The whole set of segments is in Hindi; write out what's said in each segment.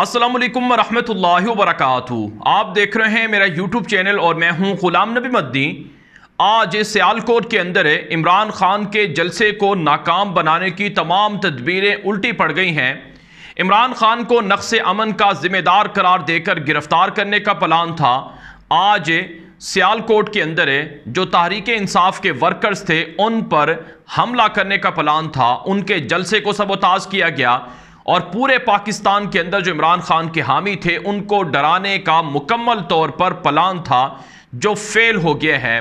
अस्सलाम वालेकुम वरक आप देख रहे हैं मेरा यूट्यूब चैनल और मैं हूं गुलाम नबी मद्दी आज सियालकोट के अंदर इमरान खान के जलसे को नाकाम बनाने की तमाम तदबीरें उल्टी पड़ गई हैं इमरान खान को नक्स अमन का जिम्मेदार करार देकर गिरफ्तार करने का प्लान था आज सियालकोट के अंदर जो तहरीक इंसाफ के वर्कर्स थे उन पर हमला करने का प्लान था उनके जलसे को सबोताज किया गया और पूरे पाकिस्तान के अंदर जो इमरान खान के हामी थे उनको डराने का मुकम्मल तौर पर प्लान था जो फेल हो गया है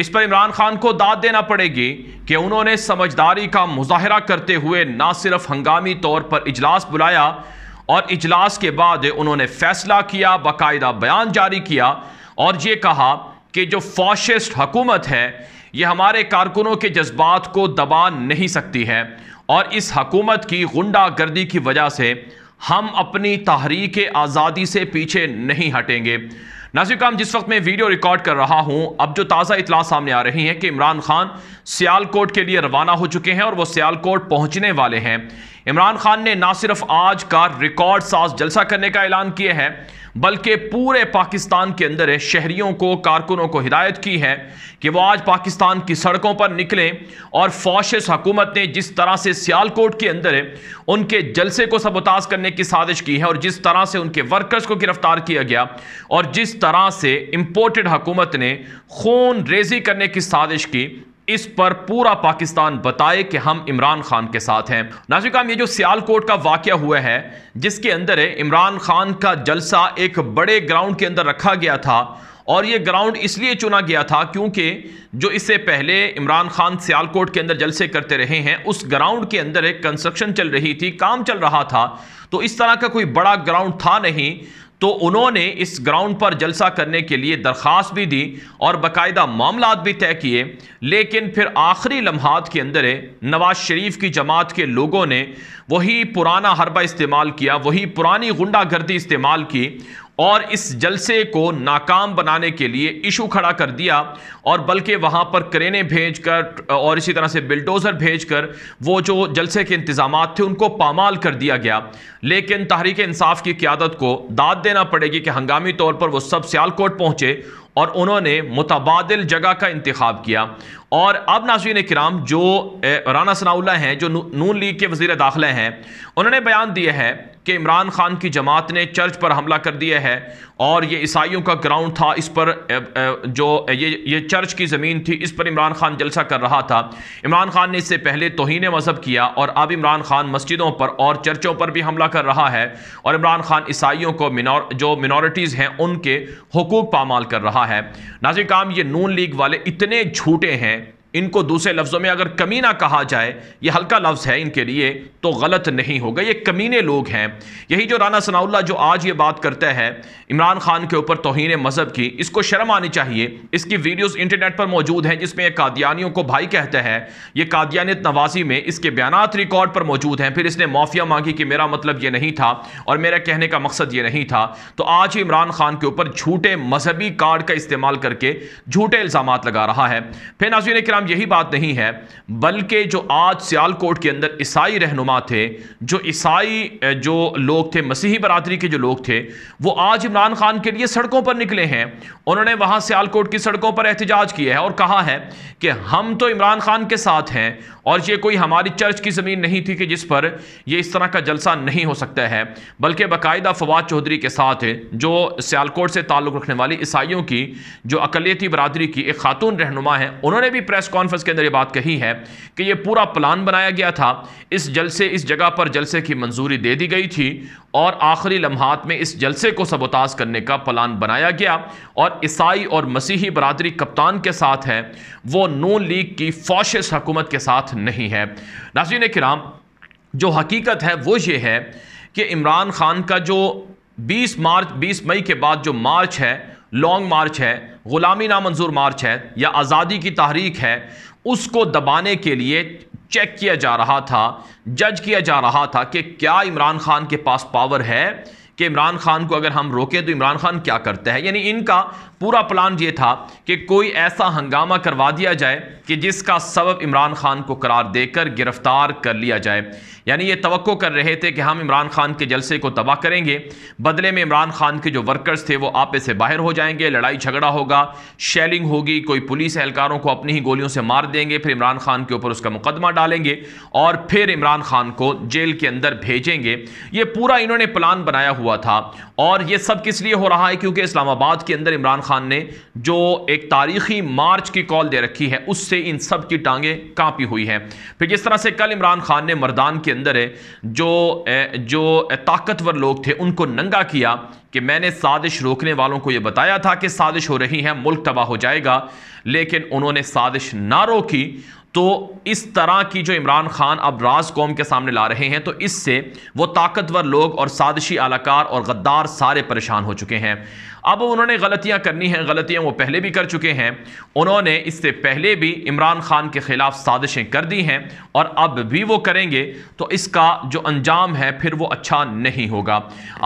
इस पर इमरान खान को दाद देना पड़ेगी कि उन्होंने समझदारी का मुजाहरा करते हुए ना सिर्फ हंगामी तौर पर इजलास बुलाया और इजलास के बाद उन्होंने फैसला किया बाकायदा बयान जारी किया और ये कहा कि जो फॉशिस्ट हकूमत है ये हमारे कारकुनों के जज्बात को दबा नहीं सकती है और इस हकूमत की गुंडागर्दी की वजह से हम अपनी तहरीक आज़ादी से पीछे नहीं हटेंगे काम जिस वक्त मैं वीडियो रिकॉर्ड कर रहा हूं अब जो ताज़ा इतला सामने आ रही है कि इमरान खान सियालकोट के लिए रवाना हो चुके हैं और वो सियालकोट पहुंचने वाले हैं इमरान खान ने ना सिर्फ आज का रिकॉर्ड साज जलसा करने का ऐलान किया है बल्कि पूरे पाकिस्तान के अंदर शहरियों को कारकुनों को हिदायत की है कि वो आज पाकिस्तान की सड़कों पर निकलें और फौशस हकूमत ने जिस तरह से सियालकोट के अंदर उनके जलसे को सबोताज करने की साजिश की है और जिस तरह से उनके वर्कर्स को गिरफ्तार किया गया और जिस तरह से इम्पोर्टेड हकूमत ने खून रेजी करने की साजिश की इस पर पूरा पाकिस्तान बताए कि हम इमरान खान के साथ हैं नाजिकाम ये जो सियालकोट का वाक्य हुआ है जिसके अंदर इमरान खान का जलसा एक बड़े ग्राउंड के अंदर रखा गया था और ये ग्राउंड इसलिए चुना गया था क्योंकि जो इससे पहले इमरान खान सियालकोट के अंदर जलसे करते रहे हैं उस ग्राउंड के अंदर एक कंस्ट्रक्शन चल रही थी काम चल रहा था तो इस तरह का कोई बड़ा ग्राउंड था नहीं तो उन्होंने इस ग्राउंड पर जलसा करने के लिए दरख्वास्त भी दी और बाकायदा मामला भी तय किए लेकिन फिर आखिरी लम्हात के अंदर नवाज शरीफ की जमात के लोगों ने वही पुराना हरबा इस्तेमाल किया वही पुरानी गुंडागर्दी इस्तेमाल की और इस जलसे को नाकाम बनाने के लिए इशू खड़ा कर दिया और बल्कि वहाँ पर करेने भेज कर और इसी तरह से बिल्डोज़र भेज कर वो जो जलसे के इंतज़ाम थे उनको पामाल कर दिया गया लेकिन तहरीक इंसाफ की क्यादत को दाद देना पड़ेगी कि हंगामी तौर पर वो सब सियालकोट पहुँचे और उन्होंने मुतबाद जगह का इंतखब किया और अब नाजीन कराम जो राना सनाउल्ला हैं जो नून लीग के वजीर दाखिले हैं उन्होंने बयान दिया है कि इमरान खान की जमात ने चर्च पर हमला कर दिया है और ये ईसाइयों का ग्राउंड था इस पर जो ये ये चर्च की ज़मीन थी इस पर इमरान खान जलसा कर रहा था इमरान खान ने इससे पहले तोहन मज़हब किया और अब इमरान खान मस्जिदों पर और चर्चों पर भी हमला कर रहा है और इमरान खान ईसाइयों को मिनोर जो मिनॉरिटीज़ हैं उनके हकूक़ पामाल कर रहा है नाजिकाम ये नून लीग वाले इतने झूठे हैं इनको दूसरे लफ्ज़ों में अगर कमीना कहा जाए यह हल्का लफ्ज़ है इनके लिए तो गलत नहीं होगा ये कमीने लोग हैं यही जो राना सनाउल्ला जो आज ये बात करता है इमरान खान के ऊपर तोहन मज़हब की इसको शर्म आनी चाहिए इसकी वीडियोस इंटरनेट पर मौजूद हैं जिसमें यह कादियानियों को भाई कहता है ये कादियानियत नवाजी में इसके बयान रिकॉर्ड पर मौजूद हैं फिर इसने माफिया मांगी कि मेरा मतलब ये नहीं था और मेरा कहने का मकसद ये नहीं था तो आज इमरान खान के ऊपर झूठे मजहबी कार्ड का इस्तेमाल करके झूठे इल्ज़ाम लगा रहा है फिर नाजी किरा कराम यही बात नहीं है बल्कि जो आज सियालकोट के अंदर ईसाई रहनुमा थे जो ईसाई जो लोग थे मसीही बरदरी के जो लोग थे वो आज इमरान खान के लिए सड़कों पर निकले हैं उन्होंने वहाँ सियालकोट की सड़कों पर एहतजाज किया है और कहा है कि हम तो इमरान खान के साथ हैं और ये कोई हमारी चर्च की ज़मीन नहीं थी कि जिस पर यह इस तरह का जलसा नहीं हो सकता है बल्कि बाकायदा फवाद चौधरी के साथ जो सियालकोट से ताल्लुक़ रखने वाली ईसाइयों की जो अकलीती बरदरी की एक खातून रहनुमा है उन्होंने भी प्रेस कॉन्फ्रेंस के अंदर ये बात कही है कि ये पूरा प्लान बनाया गया था इस जलसे इस जगह पर जलसे की मंजूरी दे दी गई थी और आखिरी लम्हात में इस जलसे को सबोताज करने का प्लान बनाया गया और ईसाई और मसीही बरदरी कप्तान के साथ है वो नून लीग की फौशस हकूमत के साथ नहीं है नाजीन कराम जो हकीकत है वो ये है कि इमरान खान का जो 20 मार्च 20 मई के बाद जो मार्च है लॉन्ग मार्च है ग़ुलामी नामंजूर मार्च है या आज़ादी की तहरीक है उसको दबाने के लिए चेक किया जा रहा था जज किया जा रहा था कि क्या इमरान खान के पास पावर है कि इमरान खान को अगर हम रोकें तो इमरान खान क्या करता है यानी इनका पूरा प्लान ये था कि कोई ऐसा हंगामा करवा दिया जाए कि जिसका सबब इमरान खान को करार देकर गिरफ्तार कर लिया जाए यानी ये तो कर रहे थे कि हम इमरान खान के जलसे को तबाह करेंगे बदले में इमरान खान के जो वर्कर्स थे वो आपे से बाहर हो जाएंगे लड़ाई झगड़ा होगा शेलिंग होगी कोई पुलिस एहलकारों को अपनी ही गोलियों से मार देंगे फिर इमरान खान के ऊपर उसका मुकदमा डालेंगे और फिर इमरान खान को जेल के अंदर भेजेंगे ये पूरा इन्होंने प्लान बनाया हुआ हुआ था और ये सब किस लिए हो रहा है क्योंकि इस्लामाबाद के अंदर इमरान खान ने जो एक तारीखी मार्च की कॉल दे रखी है उससे इन सब की टांगें कांपी हुई हैं फिर जिस तरह से कल इमरान खान ने मरदान के अंदर जो जो ताकतवर लोग थे उनको नंगा किया कि मैंने साजिश रोकने वालों को यह बताया था कि साजिश हो रही है मुल्क तबाह हो जाएगा लेकिन उन्होंने साजिश ना रोकी तो इस तरह की जो इमरान खान अब राज कौम के सामने ला रहे हैं तो इससे वो ताकतवर लोग और साजिशी आलाकार और गद्दार सारे परेशान हो चुके हैं अब उन्होंने गलतियां करनी हैं गलतियां वो पहले भी कर चुके हैं उन्होंने इससे पहले भी इमरान खान के ख़िलाफ़ साजिशें कर दी हैं और अब भी वो करेंगे तो इसका जो अंजाम है फिर वो अच्छा नहीं होगा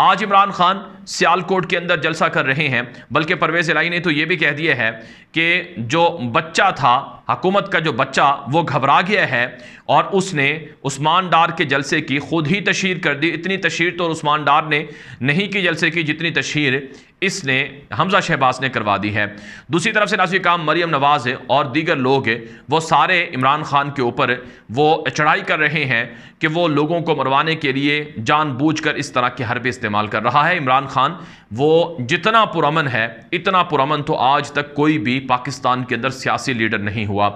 आज इमरान खान सियालकोट के अंदर जलसा कर रहे हैं बल्कि परवेज़ इलाही ने तो ये भी कह दिया है कि जो बच्चा था हकूमत का जो बच्चा वो घबरा गया है और उसने उस्मान डार के जलसे की खुद ही तशहर कर दी इतनी तशहर तो उस्मान डार ने नहीं की जलसे की जितनी तशहर इसने हमजा शहबाज ने करवा दी है दूसरी तरफ से नाजी काम मरियम नवाज़ और दीगर लोग वो सारे इमरान खान के ऊपर वो चढ़ाई कर रहे हैं कि वो लोगों को मरवाने के लिए जानबूझकर इस तरह के हरबे इस्तेमाल कर रहा है इमरान खान वो जितना पुरमन है इतना पुरमन तो आज तक कोई भी पाकिस्तान के अंदर सियासी लीडर नहीं हुआ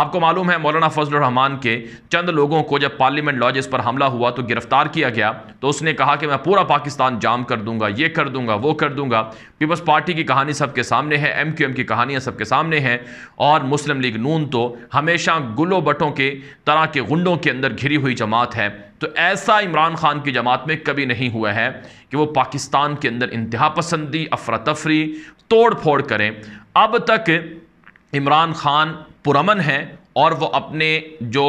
आपको मालूम है मौलाना फजल रहमान के चंद लोगों को जब पार्लियामेंट लॉजेस पर हमला हुआ तो गिरफ्तार किया गया तो उसने कहा कि मैं पूरा पाकिस्तान जाम कर दूंगा ये कर दूंगा वो कर दूंगा पीपल्स पार्टी की कहानी सबके सामने है एम क्यू एम की कहानियाँ सबके सामने हैं और मुस्लिम लीग नून तो हमेशा गुलो बटों के तरह के गुंडों के अंदर घिरी हुई जमात है तो ऐसा इमरान खान की जमात में कभी नहीं हुआ है कि वो पाकिस्तान के अंदर इंतहा पसंदी अफरा तफरी तोड़ फोड़ करें अब तक इमरान खान पुरमन हैं और वो अपने जो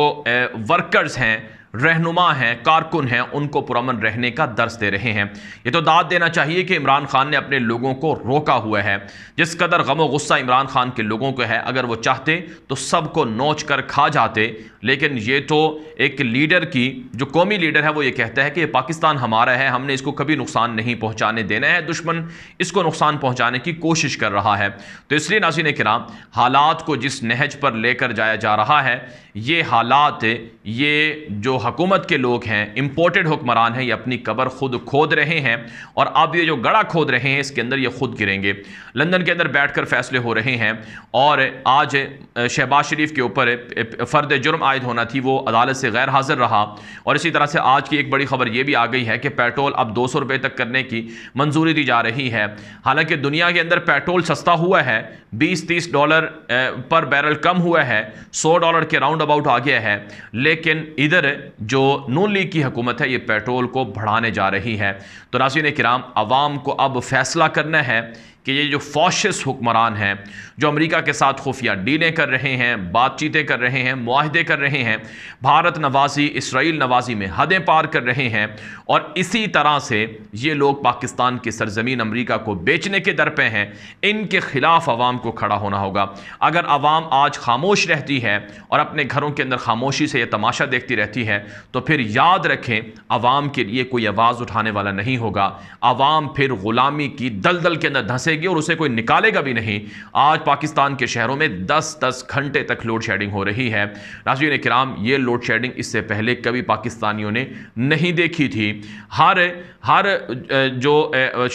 वर्कर्स हैं रहनुमा हैं कारकुन हैं उनको पुरमन रहने का दर्ज दे रहे हैं ये तो दाद देना चाहिए कि इमरान खान ने अपने लोगों को रोका हुआ है जिस कदर गम गुस्सा इमरान खान के लोगों को है अगर वो चाहते तो सबको नोच कर खा जाते लेकिन ये तो एक लीडर की जो कौमी लीडर है वो ये कहता है कि पाकिस्तान हमारा है हमने इसको कभी नुकसान नहीं पहुँचाने देना है दुश्मन इसको नुकसान पहुँचाने की कोशिश कर रहा है तो इसलिए नासिन कराम हालात को जिस नहज पर लेकर जाया जा रहा है ये हालात ये जो हकूमत के लोग हैं इम्पोर्टेड हुक्मरान हैं ये अपनी कबर खुद खोद रहे हैं और अब ये जो गड़ा खोद रहे हैं इसके अंदर ये खुद गिरेंगे लंदन के अंदर बैठकर फैसले हो रहे हैं और आज शहबाज शरीफ के ऊपर फ़र्द जुर्म आयद होना थी वो अदालत से गैर हाजिर रहा और इसी तरह से आज की एक बड़ी खबर ये भी आ गई है कि पेट्रोल अब दो सौ रुपये तक करने की मंजूरी दी जा रही है हालांकि दुनिया के अंदर पेट्रोल सस्ता हुआ है बीस तीस डॉलर पर बैरल कम हुआ है सौ डॉलर के राउंड अबाउट आ गया है लेकिन इधर जो नून लीग की हुकूमत है ये पेट्रोल को बढ़ाने जा रही है तो नासिन कराम आवाम को अब फैसला करना है कि ये जो फौशिस हुक्मरान हैं जो अमेरिका के साथ खुफिया डीलें कर रहे हैं बातचीतें कर रहे हैं माहदे कर रहे हैं भारत नवाजी इसराइल नवाजी में हदें पार कर रहे हैं और इसी तरह से ये लोग पाकिस्तान की सरजमीन अमेरिका को बेचने के दर पे हैं इनके ख़िलाफ़ आवाम को खड़ा होना होगा अगर आवाम आज खामोश रहती है और अपने घरों के अंदर खामोशी से यह तमाशा देखती रहती है तो फिर याद रखें आवाम के लिए कोई आवाज़ उठाने वाला नहीं होगा आवाम फिर ग़ुलामी की दलदल के अंदर धंसे फंसेगी और उसे कोई निकालेगा भी नहीं आज पाकिस्तान के शहरों में 10-10 घंटे तक लोड शेडिंग हो रही है नाजीन कराम ये लोड शेडिंग इससे पहले कभी पाकिस्तानियों ने नहीं देखी थी हर हर जो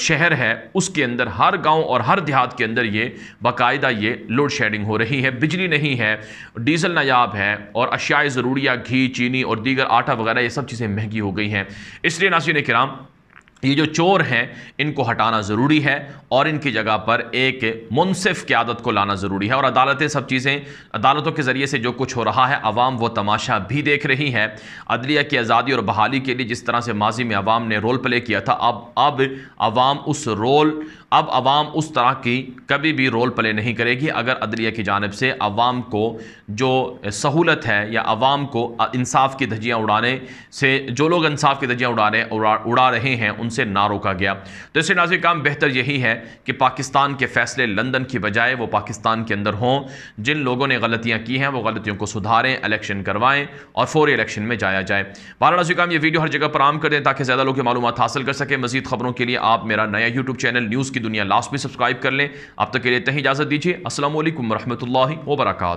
शहर है उसके अंदर हर गांव और हर देहात के अंदर ये बाकायदा ये लोड शेडिंग हो रही है बिजली नहीं है डीजल नायाब है और अशियाए ज़रूरिया घी चीनी और दीगर आटा वगैरह ये सब चीज़ें महंगी हो गई हैं इसलिए नाजीन कराम ये जो चोर हैं इनको हटाना ज़रूरी है और इनकी जगह पर एक मुनसिफ क्यादत को लाना ज़रूरी है और अदालतें सब चीज़ें अदालतों के ज़रिए से जो कुछ हो रहा है आवाम वो तमाशा भी देख रही है अदलिया की आज़ादी और बहाली के लिए जिस तरह से माजी में आवाम ने रोल प्ले किया था अब अब आवाम उस रोल अब आवाम उस तरह की कभी भी रोल प्ले नहीं करेगी अगर अदलिया की जानब से आवाम को जो सहूलत है या आवाम को इंसाफ की धजियाँ उड़ाने से जो लोग इंसाफ की धजियाँ उड़ाने उड़ा रहे हैं उन उनसे ना रोका गया तो इससे नाजिक काम बेहतर यही है कि पाकिस्तान के फैसले लंदन की बजाय वो पाकिस्तान के अंदर हों जिन लोगों ने गलतियाँ की हैं वो गलतियों को सुधारें इलेक्शन करवाएं और फोरी इलेक्शन में जाया जाए बारह नाजिक काम ये वीडियो हर जगह पर आम कर दें ताकि ज़्यादा लोग मालूम हासिल कर सकें मजीद खबरों के लिए आप मेरा नया यूट्यूब चैनल न्यूज़ की दुनिया लास्ट भी सब्सक्राइब कर लें अब तक के लिए तहीं इजाज़त दीजिए असल वरहमल वर्का